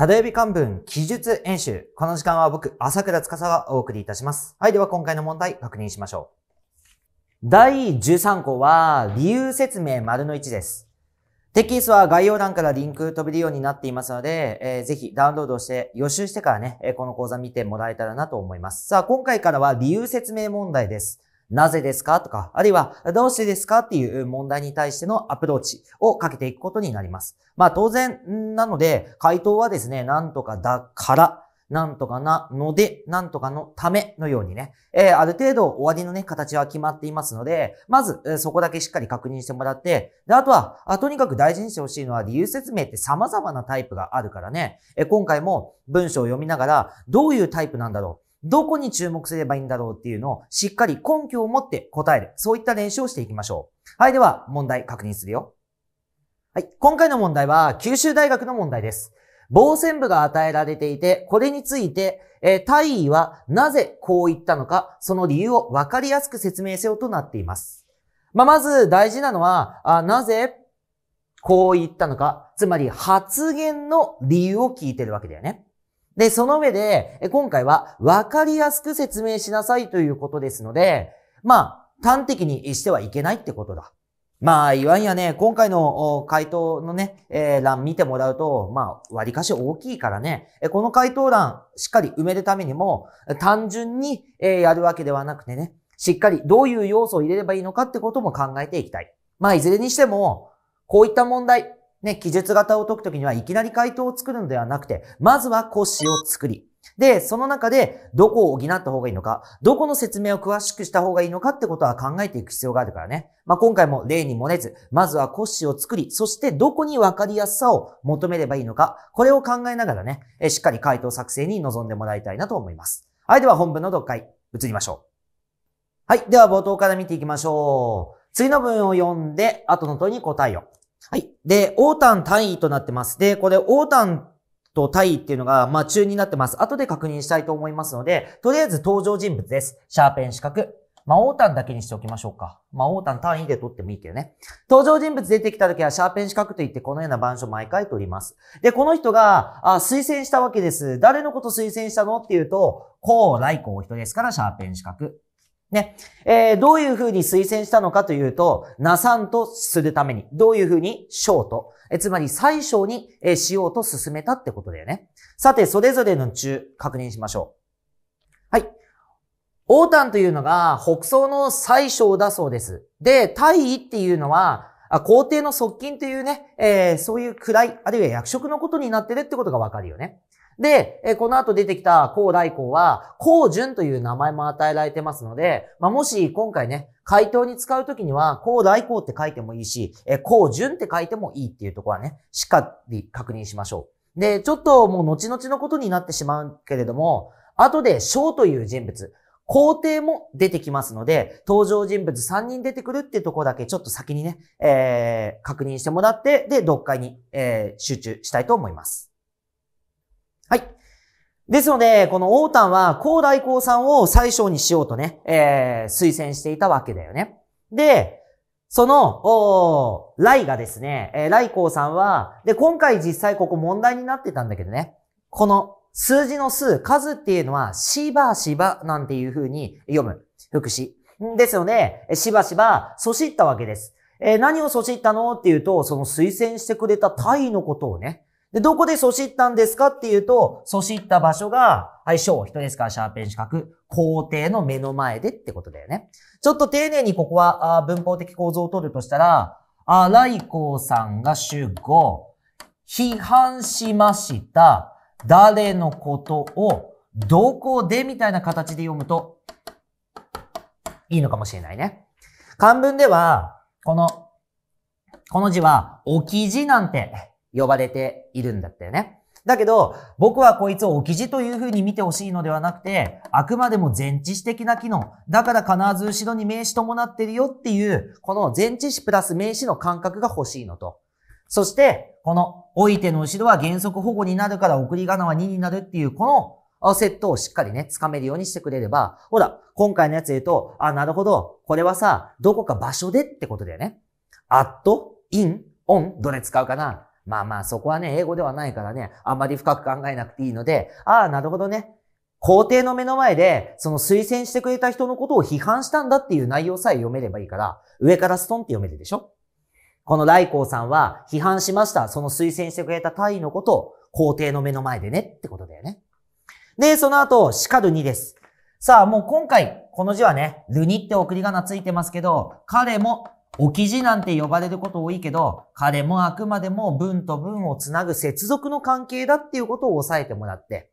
ただよび漢文記述演習。この時間は僕、朝倉司がお送りいたします。はい、では今回の問題確認しましょう。第13項は、理由説明丸の1です。テキストは概要欄からリンク飛べるようになっていますので、えー、ぜひダウンロードして予習してからね、この講座見てもらえたらなと思います。さあ、今回からは理由説明問題です。なぜですかとか、あるいはどうしてですかっていう問題に対してのアプローチをかけていくことになります。まあ当然なので、回答はですね、なんとかだから、なんとかなので、なんとかのためのようにね、えー、ある程度終わりのね、形は決まっていますので、まず、そこだけしっかり確認してもらって、で、あとはあ、とにかく大事にしてほしいのは理由説明って様々なタイプがあるからね、えー、今回も文章を読みながら、どういうタイプなんだろうどこに注目すればいいんだろうっていうのをしっかり根拠を持って答える。そういった練習をしていきましょう。はい、では問題確認するよ。はい、今回の問題は九州大学の問題です。防線部が与えられていて、これについて、えー、大位はなぜこう言ったのか、その理由をわかりやすく説明せよとなっています。まあ、まず大事なのは、あなぜこう言ったのか、つまり発言の理由を聞いてるわけだよね。で、その上で、今回は分かりやすく説明しなさいということですので、まあ、端的にしてはいけないってことだ。まあ、いわんやね、今回の回答のね、えー、欄見てもらうと、まあ、割かし大きいからね、この回答欄しっかり埋めるためにも、単純に、えやるわけではなくてね、しっかりどういう要素を入れればいいのかってことも考えていきたい。まあ、いずれにしても、こういった問題、ね、記述型を解くときにはいきなり回答を作るのではなくて、まずは骨子を作り、で、その中でどこを補った方がいいのか、どこの説明を詳しくした方がいいのかってことは考えていく必要があるからね。まあ、今回も例に漏れず、まずは骨子を作り、そしてどこに分かりやすさを求めればいいのか、これを考えながらね、しっかり回答作成に臨んでもらいたいなと思います。はい、では本文の読解、移りましょう。はい、では冒頭から見ていきましょう。次の文を読んで、後の問いに答えよう。はい。で、オータン単位となってます。で、これ、オータンと単位っていうのが、まあ、中になってます。後で確認したいと思いますので、とりあえず登場人物です。シャーペン四角。まあ、オータンだけにしておきましょうか。まあ、オータン単位で取ってもいいけどね。登場人物出てきた時は、シャーペン四角といって、このような板書毎回取ります。で、この人が、あ、推薦したわけです。誰のこと推薦したのっていうと、う、来高人ですから、シャーペン四角。ね。えー、どういうふうに推薦したのかというと、なさんとするために、どういうふうに小と、えつまり最小に、えしようと進めたってことだよね。さて、それぞれの中、確認しましょう。はい。王丹というのが北宋の最小だそうです。で、大尉っていうのは、皇帝の側近というね、えー、そういう位、あるいは役職のことになってるってことがわかるよね。で、この後出てきた高大公は、高順という名前も与えられてますので、まあ、もし今回ね、回答に使うときには、高大公って書いてもいいし、高順って書いてもいいっていうところはね、しっかり確認しましょう。で、ちょっともう後々のことになってしまうけれども、後で小という人物、皇帝も出てきますので、登場人物3人出てくるっていうところだけちょっと先にね、えー、確認してもらって、で、読解に、えー、集中したいと思います。ですので、この王ンは、高大光さんを最小にしようとね、えー、推薦していたわけだよね。で、その、おライがですね、えー、ライコウさんは、で、今回実際ここ問題になってたんだけどね、この数字の数、数っていうのは、しばしばなんていう風に読む。副詞。ですので、しばしば、そしったわけです。えー、何をそしったのっていうと、その推薦してくれたタイのことをね、で、どこでそしったんですかっていうと、そしった場所が、はい、小、人ですから、シャーペン四角、皇帝の目の前でってことだよね。ちょっと丁寧にここは、あ文法的構造を取るとしたら、あ、来光さんが主語、批判しました、誰のことを、どこでみたいな形で読むと、いいのかもしれないね。漢文では、この、この字は、置き字なんて、呼ばれているんだったよね。だけど、僕はこいつを置き地という風に見てほしいのではなくて、あくまでも前置詞的な機能。だから必ず後ろに名詞伴ってるよっていう、この前置詞プラス名詞の感覚が欲しいのと。そして、この、置いての後ろは原則保護になるから送り仮名は2になるっていう、このセットをしっかりね、つかめるようにしてくれれば、ほら、今回のやつで言うと、あ、なるほど、これはさ、どこか場所でってことだよね。ット、in, on, どれ使うかなまあまあそこはね、英語ではないからね、あんまり深く考えなくていいので、ああ、なるほどね。皇帝の目の前で、その推薦してくれた人のことを批判したんだっていう内容さえ読めればいいから、上からストンって読めるでしょこの来光さんは批判しました。その推薦してくれた大尉のことを皇帝の目の前でねってことだよね。で、その後、叱る2です。さあ、もう今回、この字はね、ルニって送り仮名ついてますけど、彼も置き字なんて呼ばれること多いけど、彼もあくまでも文と文をつなぐ接続の関係だっていうことを押さえてもらって。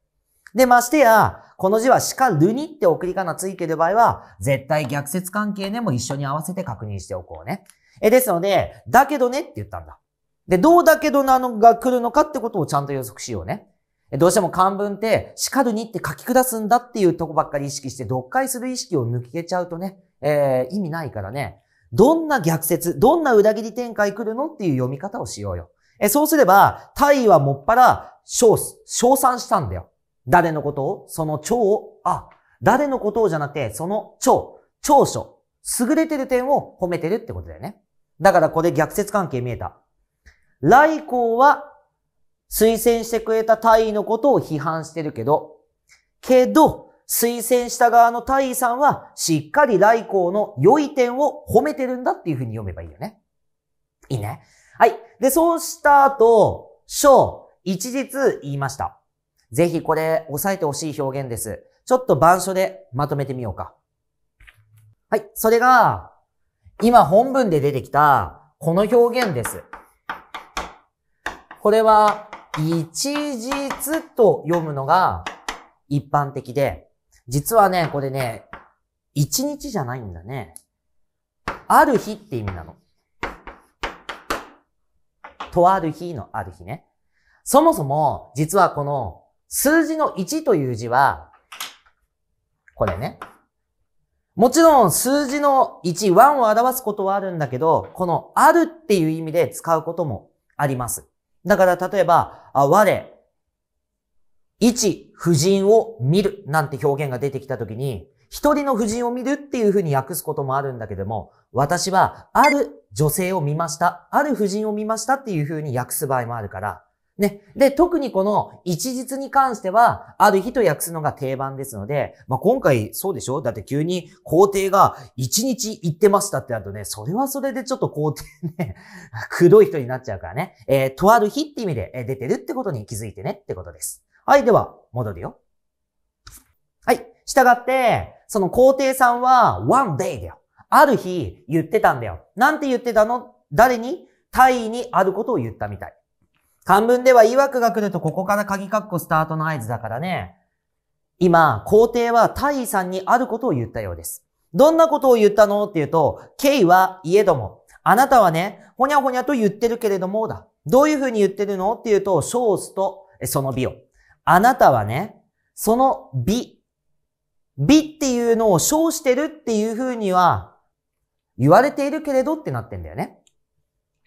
で、ましてや、この字はしかるにって送り仮名ついてる場合は、絶対逆説関係でも一緒に合わせて確認しておこうね。え、ですので、だけどねって言ったんだ。で、どうだけどなのが来るのかってことをちゃんと予測しようね。どうしても漢文って、しかるにって書き下すんだっていうとこばっかり意識して、読解する意識を抜けちゃうとね、えー、意味ないからね。どんな逆説、どんな裏切り展開来るのっていう読み方をしようよ。え、そうすれば、大尉はもっぱら、称賛したんだよ。誰のことをその長を、あ、誰のことをじゃなくて、その長、長所、優れてる点を褒めてるってことだよね。だからこれ逆説関係見えた。来光は推薦してくれた大尉のことを批判してるけど、けど、推薦した側の大尉さんは、しっかり来光の良い点を褒めてるんだっていうふうに読めばいいよね。いいね。はい。で、そうした後、章、一日言いました。ぜひこれ、押さえてほしい表現です。ちょっと板書でまとめてみようか。はい。それが、今本文で出てきた、この表現です。これは、一日と読むのが一般的で、実はね、これね、一日じゃないんだね。ある日って意味なの。とある日のある日ね。そもそも、実はこの数字の1という字は、これね。もちろん数字の1、1を表すことはあるんだけど、このあるっていう意味で使うこともあります。だから例えば、あ我、1婦人を見るなんて表現が出てきたときに、一人の婦人を見るっていうふうに訳すこともあるんだけども、私はある女性を見ました、ある婦人を見ましたっていうふうに訳す場合もあるから、ね。で、特にこの一日に関しては、ある日と訳すのが定番ですので、まあ、今回そうでしょだって急に皇帝が一日行ってましたってなるとね、それはそれでちょっと皇帝ね、黒 い人になっちゃうからね、えー、とある日って意味で出てるってことに気づいてねってことです。はい、では、戻るよ。はい。従って、その皇帝さんは one day だよ。ある日言ってたんだよ。なんて言ってたの誰に大尉にあることを言ったみたい。漢文では曰くが来るとここから鍵括弧スタートの合図だからね。今、皇帝は大尉さんにあることを言ったようです。どんなことを言ったのっていうと、ケイはいえども、あなたはね、ほにゃほにゃと言ってるけれどもだ。どういうふうに言ってるのっていうと、ショースとその美を。あなたはね、その美、美っていうのを称してるっていうふうには言われているけれどってなってんだよね。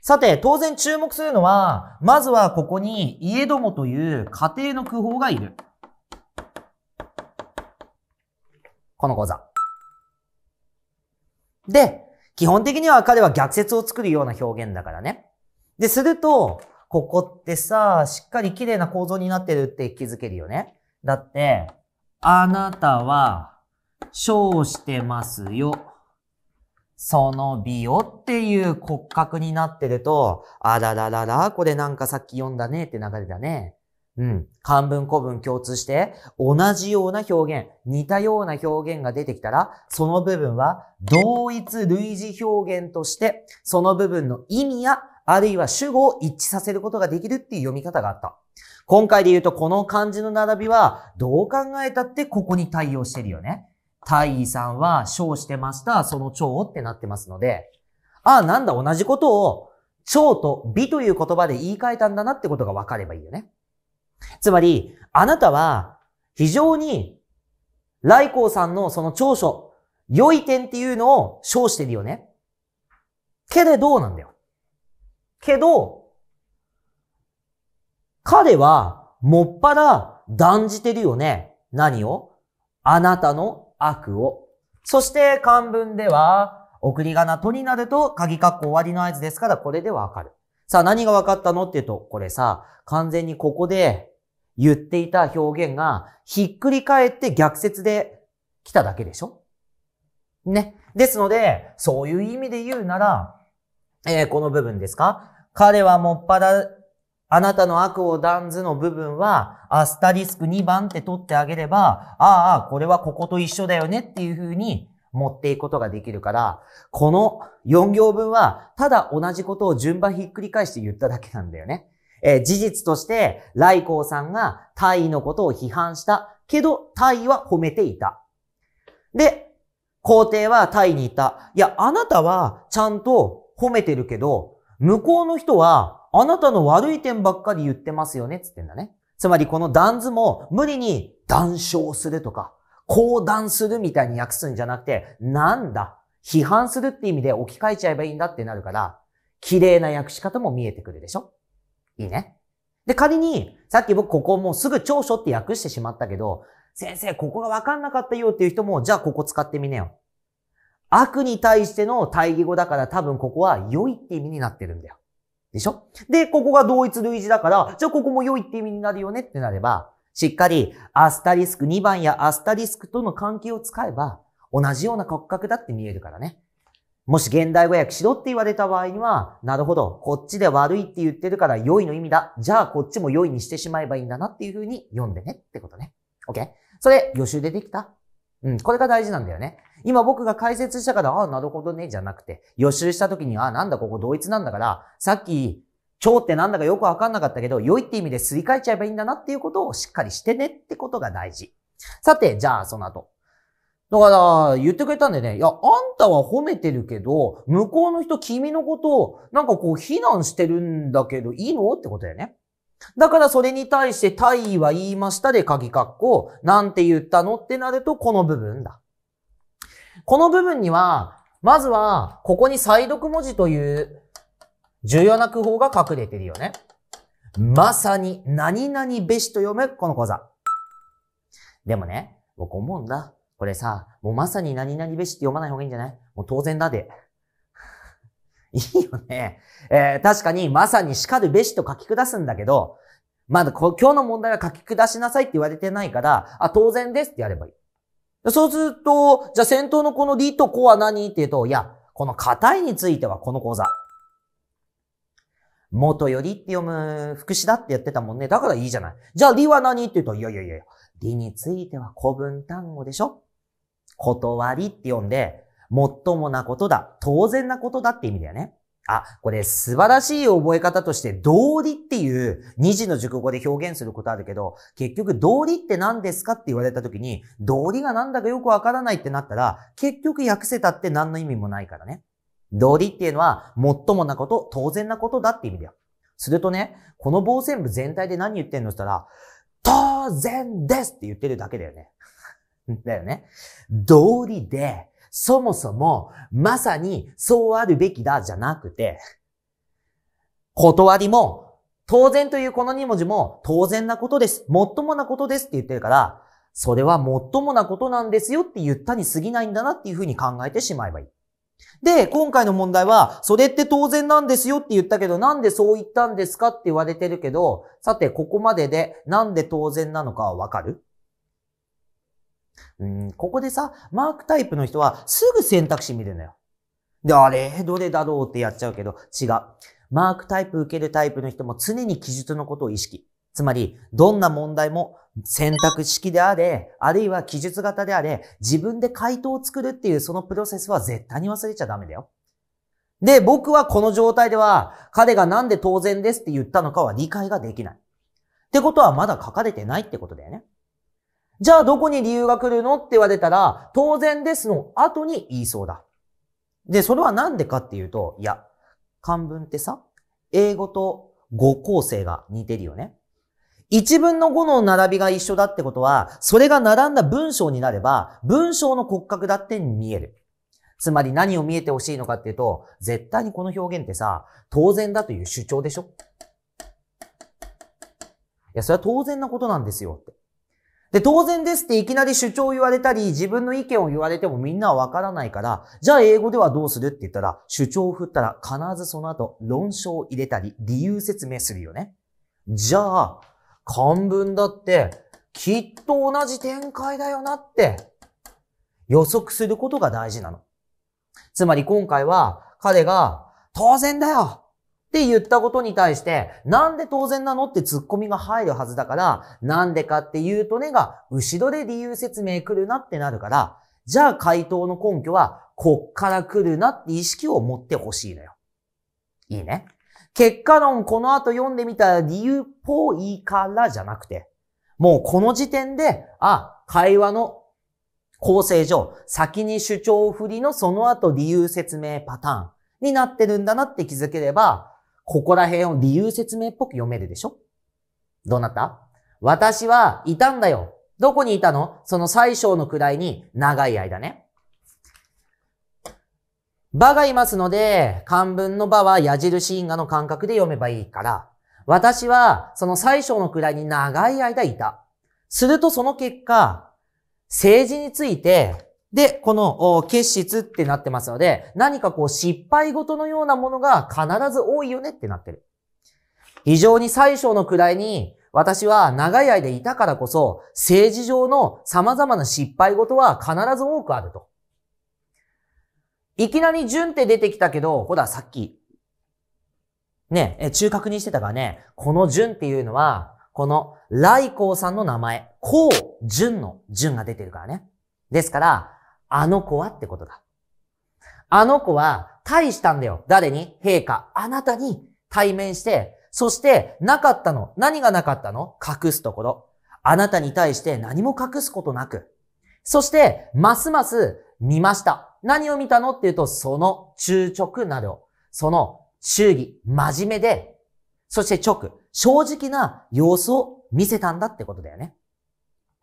さて、当然注目するのは、まずはここに家どもという家庭の工法がいる。この講座。で、基本的には彼は逆説を作るような表現だからね。で、すると、ここってさ、しっかり綺麗な構造になってるって気づけるよね。だって、あなたは、称してますよ。その美をっていう骨格になってると、あらららら、これなんかさっき読んだねって流れだね。うん。漢文古文共通して、同じような表現、似たような表現が出てきたら、その部分は同一類似表現として、その部分の意味やあるいは主語を一致させることができるっていう読み方があった。今回で言うとこの漢字の並びはどう考えたってここに対応してるよね。大意さんは小してました、その蝶ってなってますので、ああ、なんだ、同じことを蝶と美という言葉で言い換えたんだなってことが分かればいいよね。つまり、あなたは非常に来光さんのその長所、良い点っていうのを称してるよね。けれどなんだよ。けど、彼はもっぱら断じてるよね。何をあなたの悪を。そして漢文では、お国が名とになると、鍵括弧終わりの合図ですから、これでわかる。さあ、何がわかったのって言うと、これさ、完全にここで言っていた表現が、ひっくり返って逆説で来ただけでしょね。ですので、そういう意味で言うなら、えー、この部分ですか彼はもっぱらあなたの悪を断ずの部分は、アスタリスク2番って取ってあげれば、ああ、これはここと一緒だよねっていうふうに持っていくことができるから、この4行分は、ただ同じことを順番ひっくり返して言っただけなんだよね。えー、事実として、ライコーさんが大尉のことを批判した。けど、大尉は褒めていた。で、皇帝はタイにいた。いや、あなたはちゃんと褒めてるけど、向こうの人は、あなたの悪い点ばっかり言ってますよね、つってんだね。つまりこの断図も無理に断笑するとか、講談するみたいに訳すんじゃなくて、なんだ、批判するって意味で置き換えちゃえばいいんだってなるから、綺麗な訳し方も見えてくるでしょいいね。で、仮に、さっき僕ここもうすぐ長所って訳してしまったけど、先生、ここがわかんなかったよっていう人も、じゃあここ使ってみねよ。悪に対しての対義語だから多分ここは良いって意味になってるんだよ。でしょで、ここが同一類似だから、じゃあここも良いって意味になるよねってなれば、しっかりアスタリスク2番やアスタリスクとの関係を使えば、同じような骨格だって見えるからね。もし現代語訳しろって言われた場合には、なるほど、こっちで悪いって言ってるから良いの意味だ。じゃあこっちも良いにしてしまえばいいんだなっていう風に読んでねってことね。OK? それ予習でできたうん、これが大事なんだよね。今僕が解説したから、ああ、なるほどね、じゃなくて、予習した時に、ああ、なんだここ同一なんだから、さっき、蝶ってなんだかよくわかんなかったけど、良いって意味ですり替えちゃえばいいんだなっていうことをしっかりしてねってことが大事。さて、じゃあその後。だから、言ってくれたんでね、いや、あんたは褒めてるけど、向こうの人君のことを、なんかこう、非難してるんだけど、いいのってことだよね。だからそれに対して、大意は言いましたで、鍵括弧、なんて言ったのってなると、この部分だ。この部分には、まずは、ここに再読文字という重要な句法が隠れてるよね。まさに、何々べしと読む、この講座。でもね、僕思うんだ。これさ、もうまさに何々べしって読まない方がいいんじゃないもう当然だで。いいよね。えー、確かに、まさに叱るべしと書き下すんだけど、まだ、今日の問題は書き下しなさいって言われてないから、あ、当然ですってやればいい。そうすると、じゃあ先頭のこのリとコは何って言うと、いや、この硬いについてはこの講座。元よりって読む副詞だってやってたもんね。だからいいじゃない。じゃあ、理は何って言うと、いやいやいや、理については古文単語でしょ断りって読んで、最もなことだ、当然なことだって意味だよね。あ、これ素晴らしい覚え方として、道理っていう二次の熟語で表現することあるけど、結局道理って何ですかって言われた時に、道理が何だかよくわからないってなったら、結局訳せたって何の意味もないからね。道理っていうのは、最もなこと、当然なことだって意味だよ。するとね、この傍線部全体で何言ってんのしたら、当然ですって言ってるだけだよね。だよね。道理で、そもそも、まさにそうあるべきだじゃなくて、断りも、当然というこの2文字も当然なことです。もっともなことですって言ってるから、それはもっともなことなんですよって言ったに過ぎないんだなっていうふうに考えてしまえばいい。で、今回の問題は、それって当然なんですよって言ったけど、なんでそう言ったんですかって言われてるけど、さて、ここまでで、なんで当然なのかはわかるうん、ここでさ、マークタイプの人はすぐ選択肢見るのよ。で、あれどれだろうってやっちゃうけど、違う。マークタイプ受けるタイプの人も常に記述のことを意識。つまり、どんな問題も選択式であれ、あるいは記述型であれ、自分で回答を作るっていうそのプロセスは絶対に忘れちゃダメだよ。で、僕はこの状態では、彼がなんで当然ですって言ったのかは理解ができない。ってことはまだ書かれてないってことだよね。じゃあどこに理由が来るのって言われたら、当然ですの後に言いそうだ。で、それはなんでかっていうと、いや、漢文ってさ、英語と語構成が似てるよね。一文の語の並びが一緒だってことは、それが並んだ文章になれば、文章の骨格だって見える。つまり何を見えてほしいのかっていうと、絶対にこの表現ってさ、当然だという主張でしょいや、それは当然なことなんですよって。で、当然ですっていきなり主張を言われたり、自分の意見を言われてもみんなはわからないから、じゃあ英語ではどうするって言ったら、主張を振ったら必ずその後論証を入れたり、理由説明するよね。じゃあ、漢文だって、きっと同じ展開だよなって、予測することが大事なの。つまり今回は、彼が、当然だよって言ったことに対して、なんで当然なのってツッコミが入るはずだから、なんでかって言うとねが、後ろで理由説明来るなってなるから、じゃあ回答の根拠は、こっから来るなって意識を持ってほしいのよ。いいね。結果論この後読んでみたら理由っぽいからじゃなくて、もうこの時点で、あ、会話の構成上、先に主張振りのその後理由説明パターンになってるんだなって気づければ、ここら辺を理由説明っぽく読めるでしょどうなった私はいたんだよ。どこにいたのその最小の位に長い間ね。場がいますので、漢文の場は矢印因果の感覚で読めばいいから、私はその最小の位に長い間いた。するとその結果、政治についてで、この結質ってなってますので、何かこう失敗事のようなものが必ず多いよねってなってる。非常に最小の位に、私は長い間いたからこそ、政治上の様々な失敗事は必ず多くあると。いきなり順って出てきたけど、ほら、さっき、ね、え、中確認してたからね、この順っていうのは、この、来光さんの名前、光順の順が出てるからね。ですから、あの子はってことだ。あの子は、対したんだよ。誰に陛下。あなたに対面して、そして、なかったの。何がなかったの隠すところ。あなたに対して何も隠すことなく。そして、ますます見ました。何を見たのっていうと、その忠直など、その忠義、真面目で、そして直、正直な様子を見せたんだってことだよね。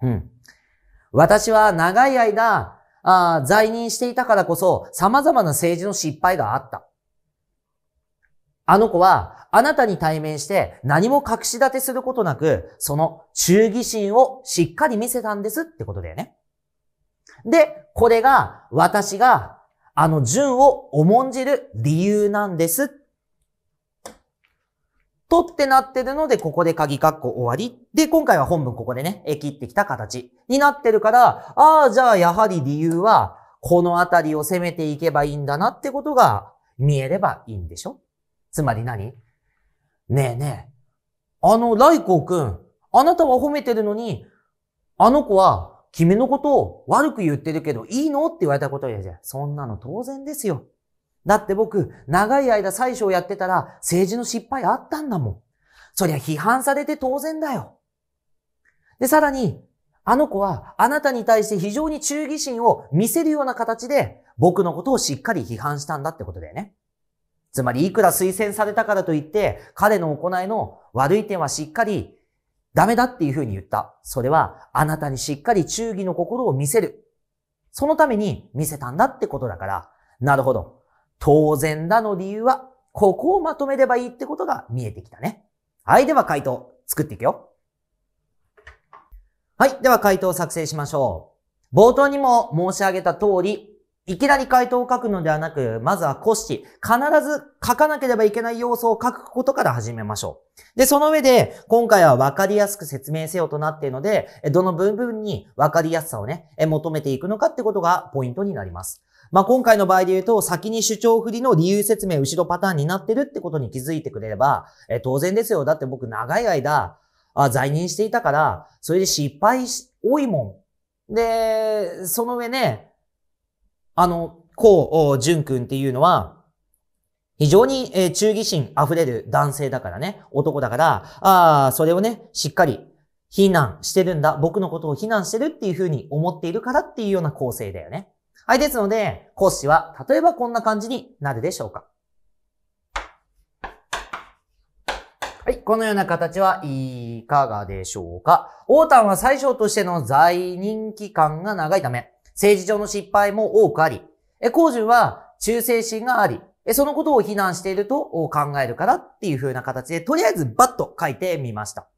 うん。私は長い間、あ在任していたからこそ、様々な政治の失敗があった。あの子は、あなたに対面して何も隠し立てすることなく、その忠義心をしっかり見せたんですってことだよね。で、これが私があの順を重んじる理由なんですとってなってるので、ここで鍵括弧終わり。で、今回は本文ここでね、切ってきた形になってるから、ああ、じゃあやはり理由は、このあたりを攻めていけばいいんだなってことが見えればいいんでしょつまり何ねえねえ、あの、ライコくん、あなたは褒めてるのに、あの子は君のことを悪く言ってるけどいいのって言われたことやじゃそんなの当然ですよ。だって僕、長い間最初をやってたら政治の失敗あったんだもん。そりゃ批判されて当然だよ。で、さらに、あの子はあなたに対して非常に忠義心を見せるような形で僕のことをしっかり批判したんだってことだよね。つまり、いくら推薦されたからといって、彼の行いの悪い点はしっかりダメだっていうふうに言った。それは、あなたにしっかり忠義の心を見せる。そのために見せたんだってことだから、なるほど。当然だの理由は、ここをまとめればいいってことが見えてきたね。はい、では回答作っていくよ。はい、では回答を作成しましょう。冒頭にも申し上げた通り、いきなり回答を書くのではなく、まずは骨子、必ず書かなければいけない要素を書くことから始めましょう。で、その上で、今回は分かりやすく説明せよとなっているので、どの部分に分かりやすさをね、求めていくのかってことがポイントになります。まあ、今回の場合で言うと、先に主張不利の理由説明後ろパターンになってるってことに気づいてくれれば、え当然ですよ。だって僕長い間、あ在任していたから、それで失敗し、多いもん。で、その上ね、あの、こう、淳くんっていうのは、非常に、えー、忠義心溢れる男性だからね、男だから、ああ、それをね、しっかり非難してるんだ、僕のことを非難してるっていうふうに思っているからっていうような構成だよね。はい、ですので、講師は、例えばこんな感じになるでしょうか。はい、このような形はいかがでしょうか。王丹は最小としての在任期間が長いため、政治上の失敗も多くあり、工順は忠誠心があり、そのことを非難していると考えるからっていう風な形で、とりあえずバッと書いてみました。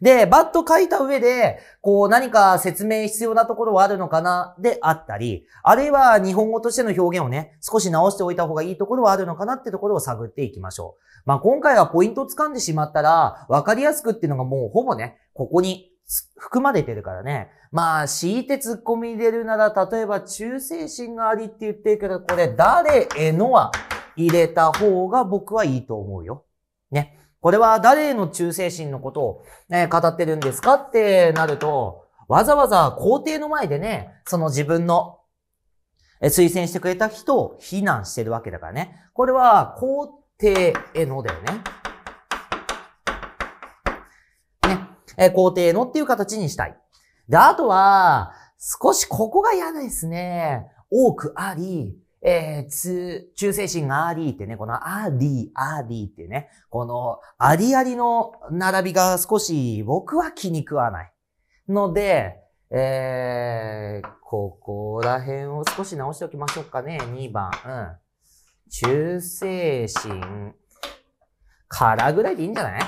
で、バッと書いた上で、こう何か説明必要なところはあるのかなであったり、あるいは日本語としての表現をね、少し直しておいた方がいいところはあるのかなってところを探っていきましょう。まあ、今回はポイントを掴んでしまったら、わかりやすくっていうのがもうほぼね、ここに含まれてるからね。まあ、強いて突っ込み入れるなら、例えば忠誠心がありって言ってるけど、これ誰へのは入れた方が僕はいいと思うよ。ね。これは誰への忠誠心のことを、ね、語ってるんですかってなると、わざわざ皇帝の前でね、その自分の推薦してくれた人を非難してるわけだからね。これは皇帝へのだよね。え皇帝のっていう形にしたい。で、あとは、少しここが嫌ですね。多くあり、えー、つ、忠誠心があーってね、このあり、あーってね、このありありの並びが少し僕は気に食わない。ので、えー、ここら辺を少し直しておきましょうかね。2番。うん。忠誠心からぐらいでいいんじゃない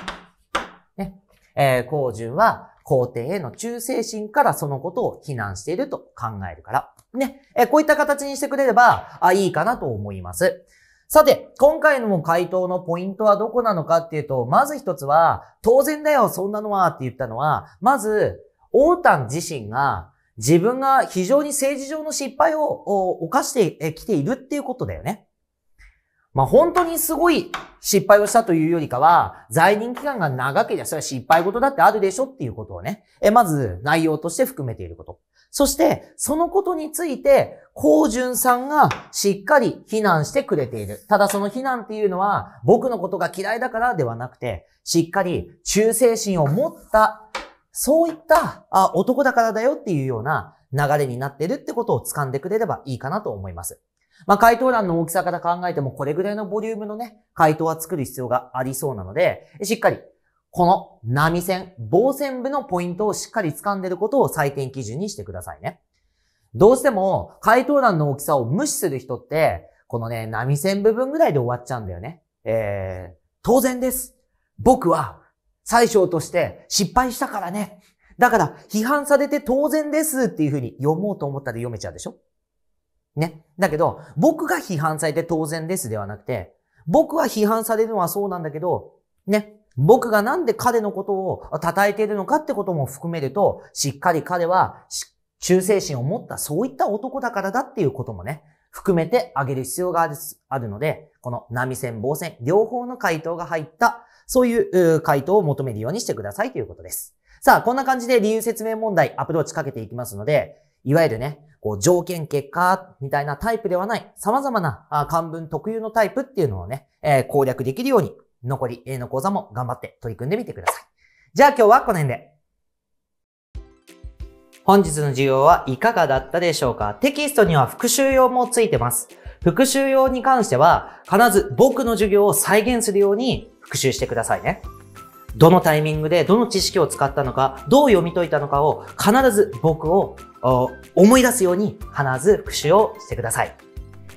ね。えー、高順は、皇帝への忠誠心からそのことを非難していると考えるから。ね。えこういった形にしてくれれば、あ、いいかなと思います。さて、今回の回答のポイントはどこなのかっていうと、まず一つは、当然だよ、そんなのはって言ったのは、まず、王丹自身が自分が非常に政治上の失敗を犯してきているっていうことだよね。まあ、本当にすごい失敗をしたというよりかは、在任期間が長ければそれは失敗事だってあるでしょっていうことをね、え、まず内容として含めていること。そして、そのことについて、高順さんがしっかり非難してくれている。ただその非難っていうのは、僕のことが嫌いだからではなくて、しっかり忠誠心を持った、そういった、あ、男だからだよっていうような流れになってるってことを掴んでくれればいいかなと思います。まあ、回答欄の大きさから考えてもこれぐらいのボリュームのね、回答は作る必要がありそうなので、しっかり、この波線、棒線部のポイントをしっかり掴んでることを採点基準にしてくださいね。どうしても回答欄の大きさを無視する人って、このね、波線部分ぐらいで終わっちゃうんだよね。えー、当然です。僕は最小として失敗したからね。だから批判されて当然ですっていうふうに読もうと思ったら読めちゃうでしょね。だけど、僕が批判されて当然ですではなくて、僕は批判されるのはそうなんだけど、ね。僕がなんで彼のことを叩いているのかってことも含めると、しっかり彼は忠誠心を持ったそういった男だからだっていうこともね、含めてあげる必要があるので、この波線、防線、両方の回答が入った、そういう回答を求めるようにしてくださいということです。さあ、こんな感じで理由説明問題、アプローチかけていきますので、いわゆるね、こう条件結果みたいなタイプではない様々な漢文特有のタイプっていうのをね、えー、攻略できるように残り A の講座も頑張って取り組んでみてください。じゃあ今日はこの辺で。本日の授業はいかがだったでしょうかテキストには復習用もついてます。復習用に関しては必ず僕の授業を再現するように復習してくださいね。どのタイミングでどの知識を使ったのか、どう読み解いたのかを必ず僕を思い出すように必ず復習をしてください。